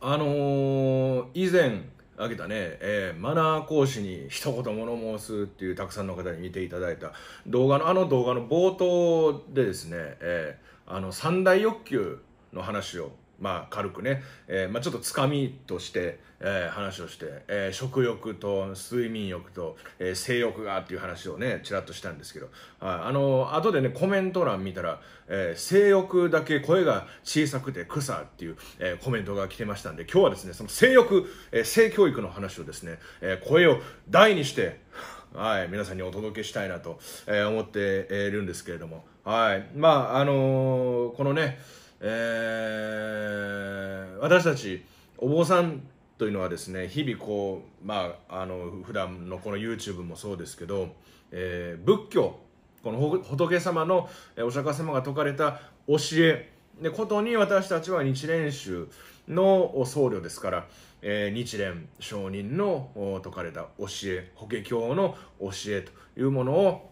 あのー、以前あげたね、えー、マナー講師に一言物申すっていうたくさんの方に見ていただいた動画のあの動画の冒頭でですね、えー、あの三大欲求の話をまあ、軽くね、えー、まあ、ちょっとつかみとして、えー、話をして、えー、食欲と睡眠欲と、え性欲がっていう話をね、ちらっとしたんですけど、あ、あの後でね、コメント欄見たら、え性欲だけ声が小さくて草っていう、えコメントが来てましたんで、今日はですね、その性欲、え性教育の話をですね、え声を大にして、はい、皆さんにお届けしたいなと、え思っているんですけれども、はい、まあ、あのこのね、えー、私たちお坊さんというのはですね日々こうまああの普段のこの YouTube もそうですけど、えー、仏教この仏様のお釈迦様が説かれた教えでことに私たちは日蓮宗の僧侶ですから、えー、日蓮上人の説かれた教え法華経の教えというものを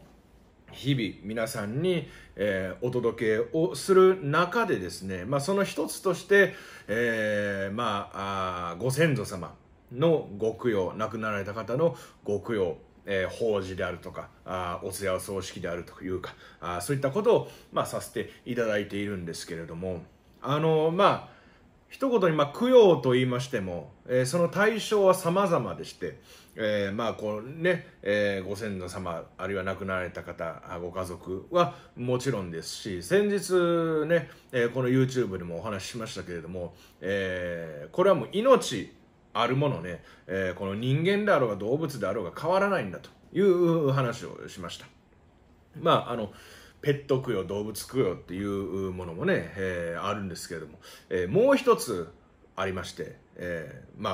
日々皆さんに、えー、お届けをする中でですね、まあ、その一つとして、えー、まああご先祖様のご供養亡くなられた方のご供養えー、法事であるとかあお通夜葬式であるというかあそういったことを、まあ、させていただいているんですけれどもあのまあ一言に、まあ、供養と言いましても、えー、その対象は様々でしてえー、まあこうね、えー、ご先祖様あるいは亡くなられた方ご家族はもちろんですし先日ね、えー、この YouTube でもお話ししましたけれども、えこれはもう命あるものね、えこの人間であろうが動物であろうが変わらないんだという話をしました。まああのペット供養動物供養っていうものもね、えあるんですけれども、えもう一つありましてえー、ま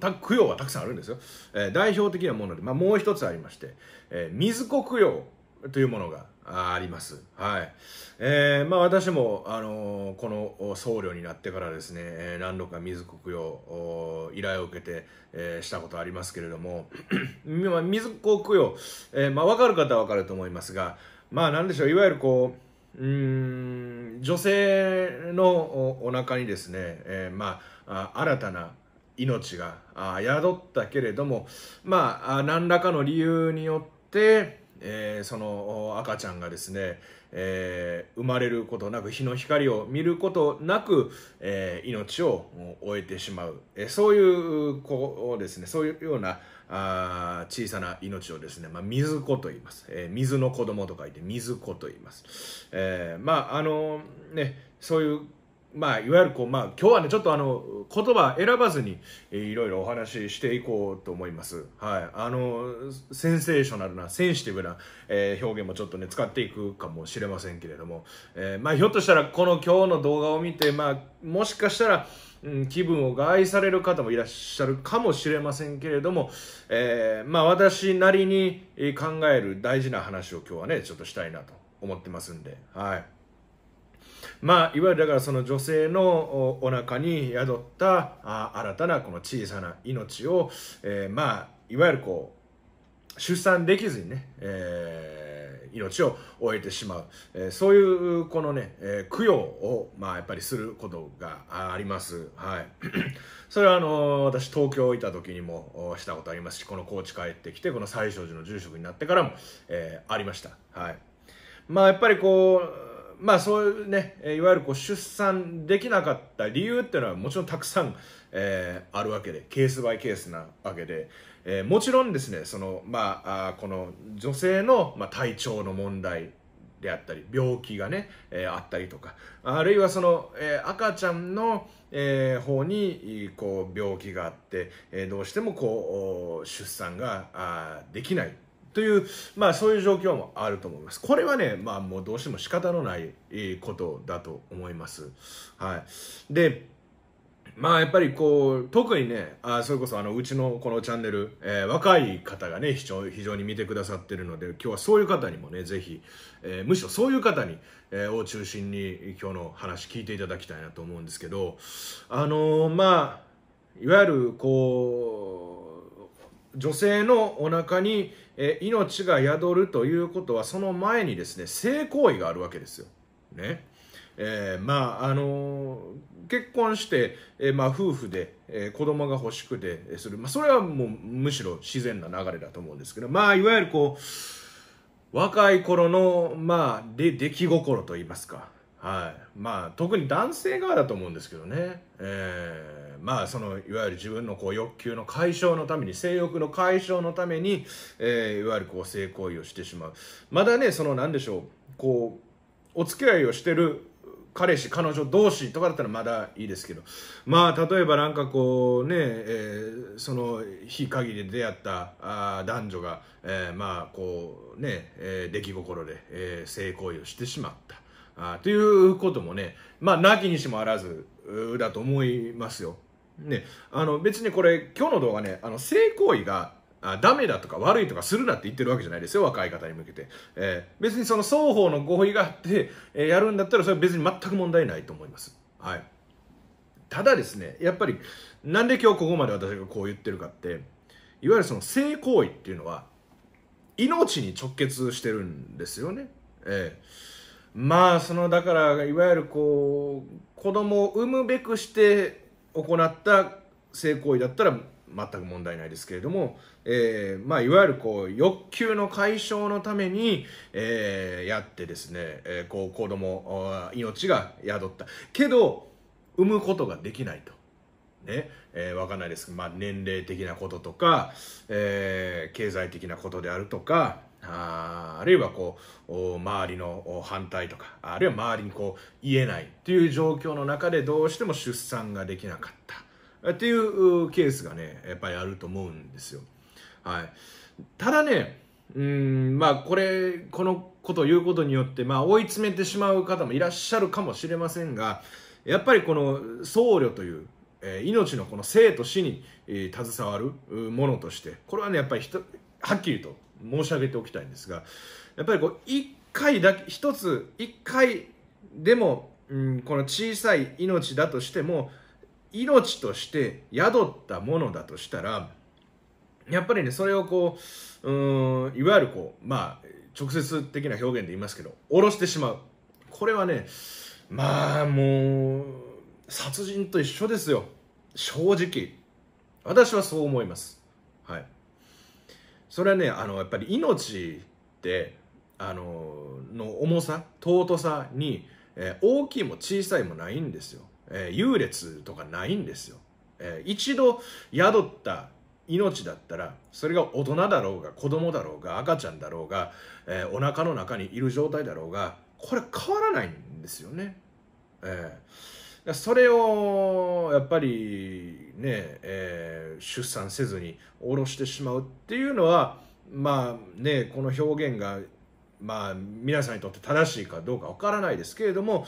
あ、供養はたくさんあるんですよ。えー、代表的なもので、まあ、もう一つありまして、えー、水子供養というものがあります。はい。えー、まあ私も、あのー、この僧侶になってからですね、何度か水供養依頼を受けて、えー、したことありますけれども、水供養、えー、まあ分かる方は分かると思いますが、まあなんでしょう、いわゆるこう、うん女性のおお腹にですね、えー、まあ新たな命が宿ったけれどもまあ何らかの理由によってえー、その赤ちゃんがですね、えー、生まれることなく日の光を見ることなく、えー、命を終えてしまう、えそういうこうですねそういうようなあ小さな命をですね、まあ、水子と言います、え水の子供と書いて水子と言います、えまああのねそういうまあ、いわゆるこう、まあ、今日はね、ちょっとあの、言葉選ばずに、いろいろお話ししていこうと思います。はい。あの、センセーショナルな、センシティブな、えー、表現もちょっとね、使っていくかもしれませんけれども、えー、まあ、ひょっとしたら、この今日の動画を見て、まあ、もしかしたら、うん、気分を害される方もいらっしゃるかもしれませんけれども、えー、まあ、私なりに考える大事な話を今日はね、ちょっとしたいなと思ってますんで、はい。まあ、いわゆるだからその女性のお腹に宿ったあ新たなこの小さな命を、えー、まあ、いわゆるこう、出産できずにね、えー、命を終えてしまう、えー、そういうこのね、え供養を、まあ、やっぱりすることがあります。はい。それはあの私東京いた時にもしたことありますしこの高知帰ってきてこの西勝寺の住職になってからも、えー、ありましたはいまあやっぱりこうまあそういうね、いわゆるこう出産できなかった理由っていうのはもちろんたくさん、えー、あるわけで、ケースバイケースなわけで、えー、もちろんですね、その、まあ、あこの女性の、まあ、体調の問題であったり、病気がね、えー、あったりとか、あるいはその、えー、赤ちゃんの、えー、方にこう病気があって、えー、どうしてもこう出産があできないという、まあ、そういう状況もあると思います。これはね、まあ、もうどうしても仕方のないことだと思います。はい、でまあやっぱりこう特にねあそれこそあのうちのこのチャンネル、えー、若い方がね非常非常に見てくださってるので今日はそういう方にもねぜひ、えー、むしろそういう方に、えー、を中心に今日の話聞いていただきたいなと思うんですけどあのまあいわゆるこう女性のお腹にえ命が宿るということはその前にですね性行為があるわけですよ。ねえー、まああのー、結婚して、えー、まあ、夫婦で、えー、子供が欲しくて、えする、まあ、それはもうむしろ自然な流れだと思うんですけど、まあ、いわゆるこう若い頃の、まあ、で出来心といいますか、はいまあ、特に男性側だと思うんですけどね。えーまあそのいわゆる自分のこう欲求の解消のために性欲の解消のために、えー、いわゆるこう性行為をしてしまうまだねその何でしょうこうお付き合いをしてる彼氏彼女同士とかだったらまだいいですけどまあ例えばなんかこうね、えー、その日限りで出会ったあ男女が、えー、まあこうね、えー、出来心で、え性行為をしてしまったあということもねまあなきにしもあらずだと思いますよ。ね、あの別にこれ今日の動画ねあの性行為があダメだとか悪いとかするなって言ってるわけじゃないですよ若い方に向けて、えー、別にその双方の合意があって、えー、やるんだったらそれは別に全く問題ないと思います、はい、ただですねやっぱりなんで今日ここまで私がこう言ってるかっていわゆるその性行為っていうのは命に直結してるんですよね、えー、まあそのだからいわゆるこう子供を産むべくして行った性行為だったら全く問題ないですけれども、えーまあ、いわゆるこう欲求の解消のために、えー、やってですね、えー、こう子供命が宿ったけど産むことができないと。ねえー、分かんないですけど、まあ、年齢的なこととか、えー、経済的なことであるとか、ああるいはこう周りの反対とかあるいは周りにこう言えないという状況の中でどうしても出産ができなかったっていうケースがねやっぱりあると思うんですよ。はい、ただねうんまあこれこのことを言うことによって、まあ、追い詰めてしまう方もいらっしゃるかもしれませんがやっぱりこの僧侶というえ命のこの生と死に、携わるものとしてこれはねやっぱりはっきりと申し上げておきたいんですがやっぱりこう1回だけ1つ1回でも、うん、この小さい命だとしても命として宿ったものだとしたらやっぱりねそれをこううんいわゆるこうまあ直接的な表現で言いますけど下ろしてしまうこれはねまあもう殺人と一緒ですよ正直私はそう思いますそれはねあのやっぱり命ってあのの重さ尊さに、えー、大きいも小さいもないんですよ、えー、優劣とかないんですよ、えー、一度宿った命だったらそれが大人だろうが子供だろうが赤ちゃんだろうが、えー、お腹の中にいる状態だろうがこれ変わらないんですよね。えー、それをやっぱりね、えー、出産せずに下ろしてしまうっていうのはまあねこの表現がまあ皆さんにとって正しいかどうかわからないですけれども、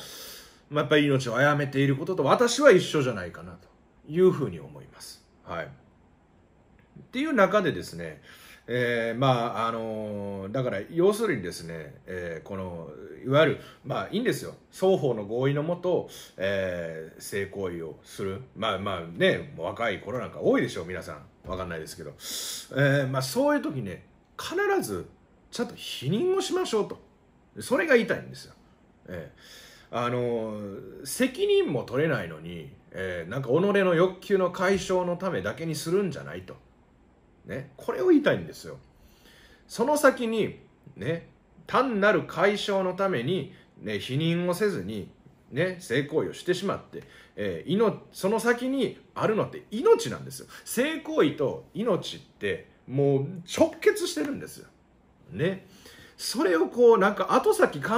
まあ、やっぱり命を殺めていることと私は一緒じゃないかなというふうに思います。はい、っていう中でですねえー、まああのだから要するにですね、えー、このいわゆるまあいいんですよ双方の合意のもと、えー、性行為をするまあまあね若い頃なんか多いでしょう皆さんわかんないですけど、えまあ、そういう時ね必ずちゃんと否認をしましょうとそれが言いたいんですよ。えあの責任も取れないのに、えなんか己の欲求の解消のためだけにするんじゃないと。ね、これを言いたいんですよ。その先に、ね、単なる解消のために、ね、否認をせずに、ね、性行為をしてしまって、えー、のその先にあるのって命なんですよ性行為と命ってもう直結してるんですよねそれをこうなんか後先考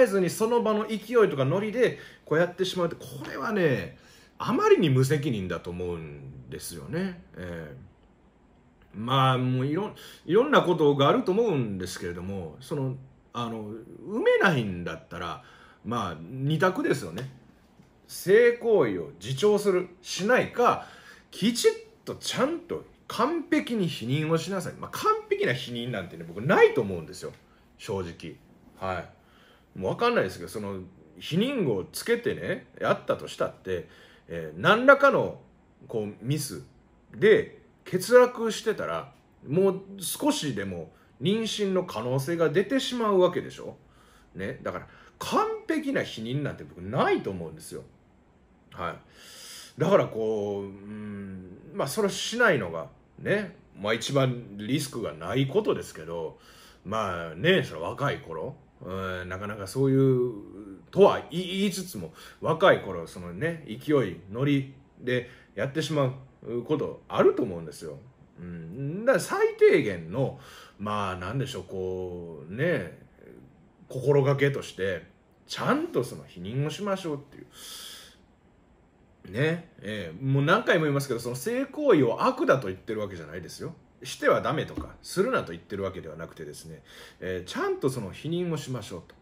えずにその場の勢いとかノリでこうやってしまうってこれはねあまりに無責任だと思うんですよね、えーまあもういろいろんなことがあると思うんですけれどもそのあの埋めないんだったらまあ2択ですよね性行為を自重するしないかきちっとちゃんと完璧に否認をしなさい、まあ、完璧な否認なんてね僕ないと思うんですよ正直はいもう分かんないですけどその否認をつけてねやったとしたって、えー、何らかのこうミスで欠落してたらもう少しでも妊娠の可能性が出てしまうわけでしょねだから完璧な避妊なんて僕ないと思うんですよはいだからこううんまあそれしないのがねまあ一番リスクがないことですけどまあねその若い頃うんなかなかそういうとは言いつつも若い頃そのね勢い乗りでやってしまうことあると思うんですよ。うん、だから最低限のまあ何でしょうこうね心がけとしてちゃんとその否認をしましょうっていう。ねえもう何回も言いますけどその性行為を悪だと言ってるわけじゃないですよ。してはダメとかするなと言ってるわけではなくてですね、えちゃんとその否認をしましょうと。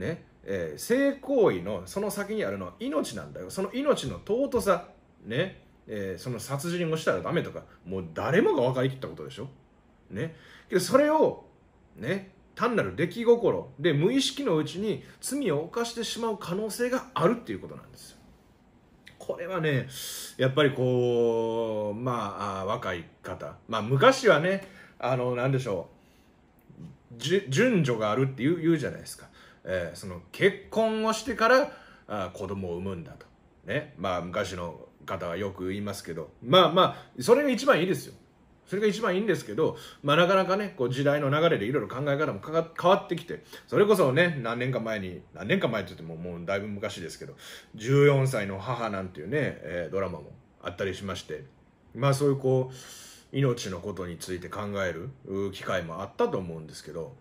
ねえ性行為のその先にあるのは命なんだよその命の尊さねえー、その殺人をしたらダメとかもう誰もが分かりきったことでしょねけどそれをね単なる出来心で無意識のうちに罪を犯してしまう可能性があるっていうことなんですよこれはねやっぱりこうまあ若い方まあ昔はねあの何でしょう順序があるって言う言うじゃないですか、えー、その結婚をしてからあ子供を産むんだとねまあ昔の方はよく言いますけど、まあまあ、それが一番いいですよ。それが一番いいんですけど、まあ、なかなかね、こう時代の流れでいろいろ考え方も変わってきて、それこそね、何年か前に、何年か前って言ってももうだいぶ昔ですけど、14歳の母なんていうね、えー、ドラマもあったりしまして、まあそういうこう、命のことについて考える機会もあったと思うんですけど、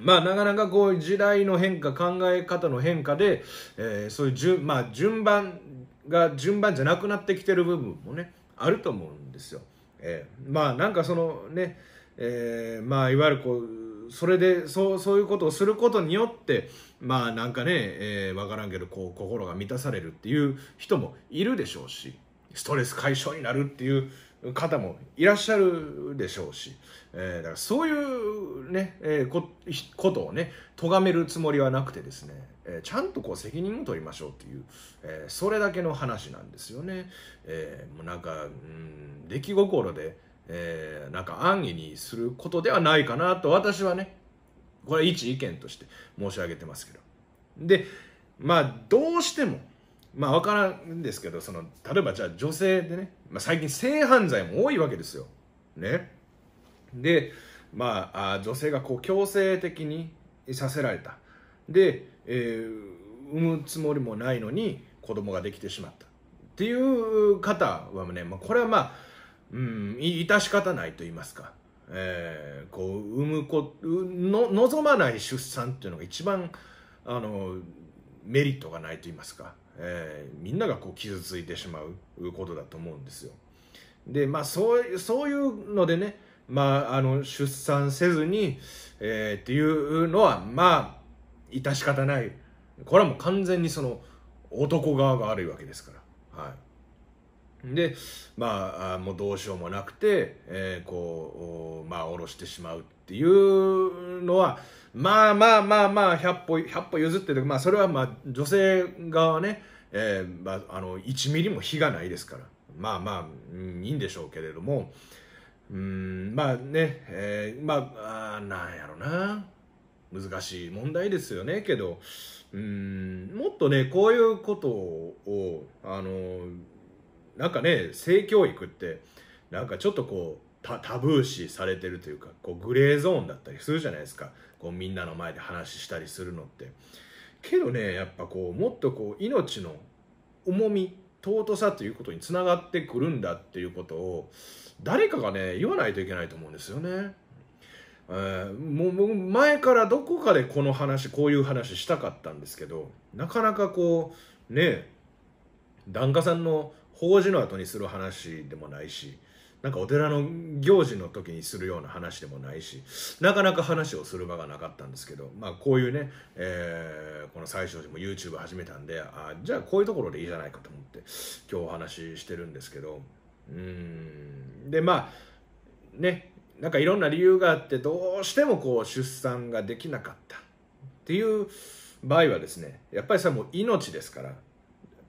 まあなかなかこう時代の変化、考え方の変化で、えー、そういう順、まあ順番、が順番じゃなくなってきてる部分もねあると思うんですよ。えー、まあなんかそのね、えー、まあいわゆるこうそれでそうそういうことをすることによってまあなんかね、えー、分からんけどこう心が満たされるっていう人もいるでしょうしストレス解消になるっていう方もいらっしゃるでしょうし、えー、だからそういうね、えー、こことをね咎めるつもりはなくてですねえちゃんとこう責任を取りましょうっていう、えそれだけの話なんですよね。えもうなんか、うん、出来心で、えー、なんか安易にすることではないかなと私はね、これ一意見として申し上げてますけど。で、まあどうしても、まあ分からんですけど、その、例えばじゃあ女性でね、まあ、最近性犯罪も多いわけですよ。ね。で、まあ、あ女性がこう強制的にさせられた。で、えー、産むつもりもないのに子供ができてしまったっていう方はね、まあ、これはまあ、うん、致し方ないと言いますか、えー、こう産む子の望まない出産っていうのが一番あのメリットがないと言いますか、えー、みんながこう傷ついてしまうことだと思うんですよ。でまあそうそういうのでね、まあ、あの出産せずに、えー、っていうのはまあ致し方ないこれはもう完全にその男側が悪いわけですからはいでまあもうどうしようもなくて、えー、こうまあ下ろしてしまうっていうのはまあまあまあまあ100歩 ,100 歩譲ってまあそれはまあ女性側ね、えーまあ、あの1ミリも非がないですからまあまあ、いいんでしょうけれどもうんまあね、えー、まああなんやろな難しい問題ですよねけどうんもっとねこういうことをあのなんかね性教育ってなんかちょっとこうタブー視されてるというかこうグレーゾーンだったりするじゃないですかこうみんなの前で話したりするのってけどねやっぱこうもっとこう命の重み尊さということにつながってくるんだっていうことを誰かがね言わないといけないと思うんですよね。えー、もう前からどこかでこの話こういう話したかったんですけどなかなかこうね檀家さんの法事の後にする話でもないしなんかお寺の行事の時にするような話でもないしなかなか話をする場がなかったんですけどまあこういうね、えー、この最初でも YouTube 始めたんであじゃあこういうところでいいじゃないかと思って今日お話ししてるんですけどうんでまあねなんかいろんな理由があってどうしてもこう出産ができなかったっていう場合はですねやっぱりさもう命ですからやっ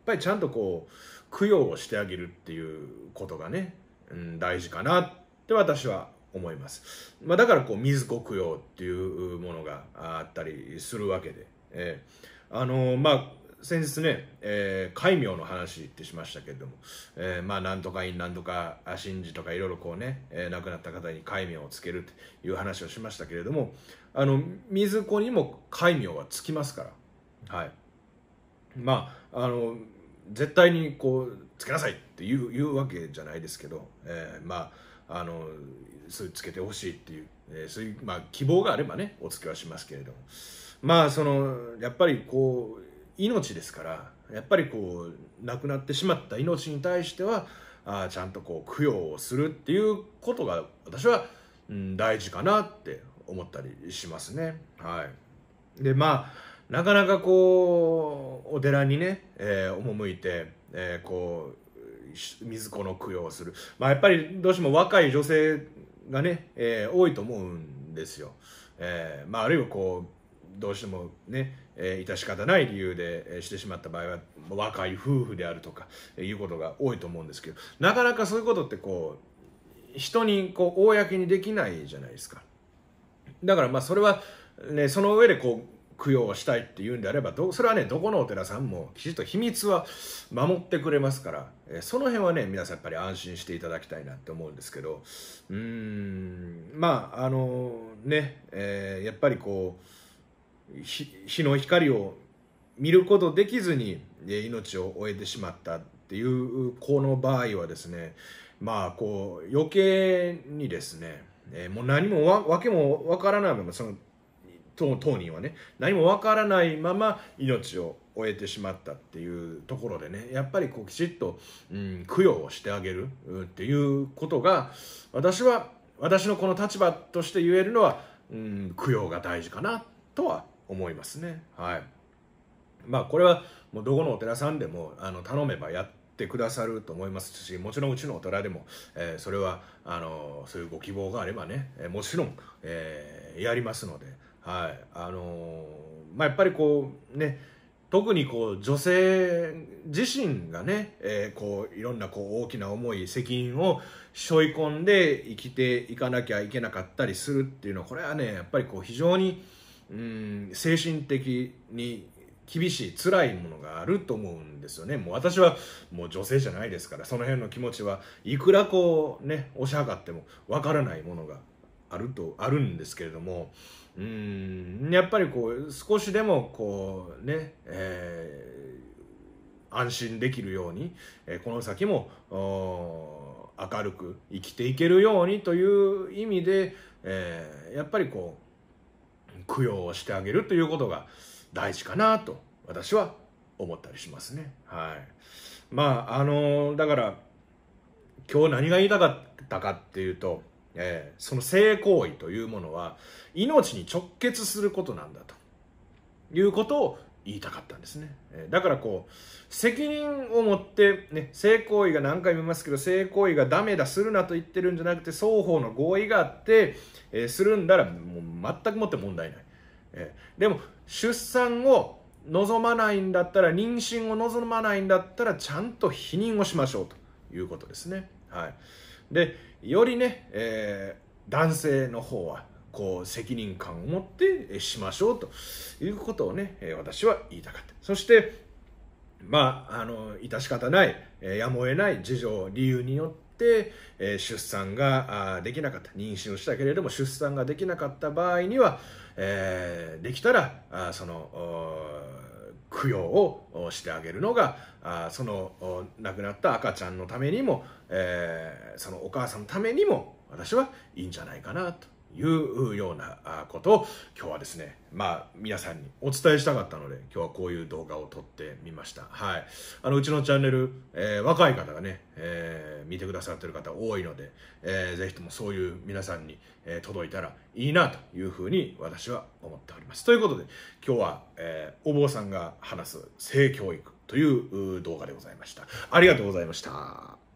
ぱりちゃんとこう供養をしてあげるっていうことがね、うん、大事かなって私は思います、まあ、だからこう水子供養っていうものがあったりするわけで、えーあのまあ先日ね、えー、戒名の話ってしましたけれども、えー、まあ、なんとか院、なんとか神事とかいろいろこうね、えー、亡くなった方に戒名をつけるっていう話をしましたけれども、あの、水子にも戒名はつきますから、はい。まあ、あの、絶対にこう、つけなさいっていううわけじゃないですけど、えー、まあ、あの、そういうつけてほしいっていう、えそういう、まあ、希望があればね、お付けはしますけれども、まあ、その、やっぱりこう、命ですからやっぱりこう亡くなってしまった命に対してはあちゃんとこう供養をするっていうことが私は、うん、大事かなって思ったりしますね。はい、でまあなかなかこうお寺にね、えー、赴いて、えー、こう水子の供養をする、まあ、やっぱりどうしても若い女性がね、えー、多いと思うんですよ。えーまあ、あるいはこうどうしてもね、えー、致し方ない理由で、えしてしまった場合は若い夫婦であるとか、いうことが多いと思うんですけどなかなかそういうことってこう人にこう公にできないじゃないですかだからまあそれは、ね、その上でこう供養をしたいっていうんであればそれはねどこのお寺さんもきちっと秘密は守ってくれますから、えその辺はね皆さんやっぱり安心していただきたいなって思うんですけどうーんまああのね、えー、やっぱりこう日の光を見ることできずに命を終えてしまったっていう子の場合はですねまあこう余計にですね、えもう何もわ訳もわからないままその当当人はね何もわからないまま命を終えてしまったっていうところでねやっぱりこうきちっと、うん、供養をしてあげるっていうことが私は私のこの立場として言えるのは、うん、供養が大事かなとは思いますね。はい。まあこれはもうどこのお寺さんでもあの頼めばやってくださると思いますし、もちろんうちのお寺でも、えー、それはあのそういうご希望があればね、えもちろん、えー、やりますので、はい。あのまあやっぱりこうね、特にこう女性自身がね、えー、こういろんなこう大きな思い責任を背負い込んで生きていかなきゃいけなかったりするっていうのはこれはねやっぱりこう非常に、うん精神的に厳しい辛いものがあると思うんですよねもう私はもう女性じゃないですからその辺の気持ちはいくらこうね押し量ってもわからないものがあるとあるんですけれどもうんやっぱりこう少しでもこうね、えー、安心できるように、えー、この先も明るく生きていけるようにという意味で、えー、やっぱりこう供養をしてあげるということが大事かなと私は思ったりしますね。はい、まああのだから今日何が言いたかったかっていうと、えー、その性行為というものは命に直結することなんだということを言いたかったんですね。だからこう、責任を持って、ね、性行為が何回も言いますけど、性行為がダメだ、するなと言ってるんじゃなくて、双方の合意があって、えー、するんだら、もう全くもって問題ない。えー、でも、出産を望まないんだったら、妊娠を望まないんだったら、ちゃんと否認をしましょうということですね。はい。で、よりね、えー、男性の方は、こう責任感を持ってしましょうということをね、私は言いたかった。そして、まあ、あの、致し方ない、やむを得ない事情、理由によって、出産ができなかった。妊娠をしたけれども、出産ができなかった場合には、えできたら、その、供養をしてあげるのがその亡くなった赤ちゃんのためにも、えそのお母さんのためにも私はいいんじゃないかなというようなことを今日はですね、まあ皆さんにお伝えしたかったので、今日はこういう動画を撮ってみました。はい。あの、うちのチャンネル、えー、若い方がね、えー、見てくださってる方多いので、えー、ぜひともそういう皆さんに、え届いたらいいなというふうに私は思っております。ということで、今日は、えー、お坊さんが話す性教育という動画でございました。ありがとうございました。